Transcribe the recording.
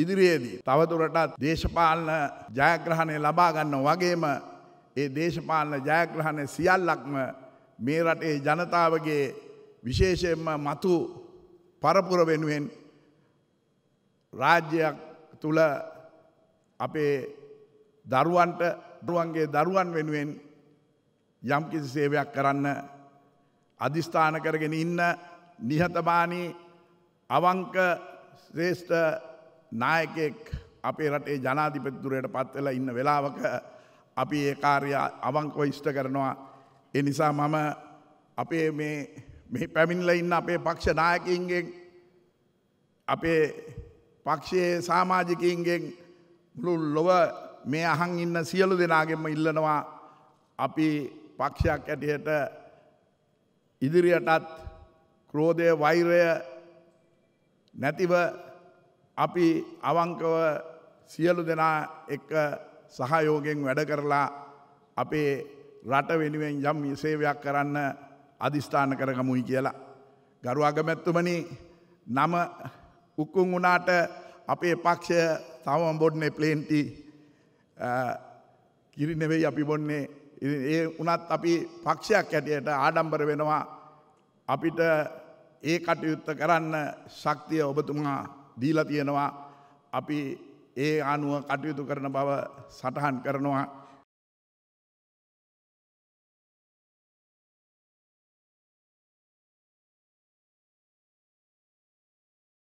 ඉදිරියේදී. තවදුරටත් දේශපාලන ජයග්‍රහණය ලබාගන්න වගේම ඒ දේශපාලන ජයග්‍රහණය සියල්ලක්ම මේ රටේ ජනතාවගේ විශේෂයෙන්ම මතු පරපුර වෙනුවෙන් රාජ්‍යයක් තුළ අපේ දරුවන්ට දරුවන්ගේ දරුවන් වෙනුවෙන් යම්කිසි සේවයක් කරන්න අධිස්ථාන කරගෙන ඉන්න නිහතමානී අවංක ශ්‍රේෂ්ඨ නායකෙක් අපේ රටේ ජනාධිපතිතුරයට පත්වෙලා ඉන්න වෙලාවක අපි ඒ කාර්ය අවංකව ඉෂ්ට කරනවා. එ නිසා මම අපේ මේ පැමිණල ඉන්න අපේ පක්ෂ නායකින්ගෙන් අපේ පක්ෂයේ සාමාජිකයින්ගෙන් මුළු ලොව මේ අහන් ඉන්න සියලු දෙනාගෙන්ම ඉල්ලනවා අපි පක්ෂයක් ඇටියට ඉදිරියටත් ක්‍රෝධය වෛරය නැතිව අපි අවංකව සියලු දෙනා එක්ක සහයෝගෙන් වැඩ කරලා අපේ රට වෙනුවෙන් යම් සේවයක් කරන්න අධිස්ථාන කරගමුයි කියලා. ගරු අගමැත්තුමනි නම උක්කුන් වුණාට අපේ පක්ෂය තවම බොඩ්නේ ප්ලේන්ටි කිරිනෙවෙයි අපි බොන්නේ ඒ වනත් අපි පක්ෂයක් ඇටියට ආඩම්බර වෙනවා අපිට ඒ කටයුත්ත කරන්න ශක්තිය ඔබතුමා දීලා තියෙනවා අපි ඒ අනුව කටයුතු කරන බව සටහන් කරනවා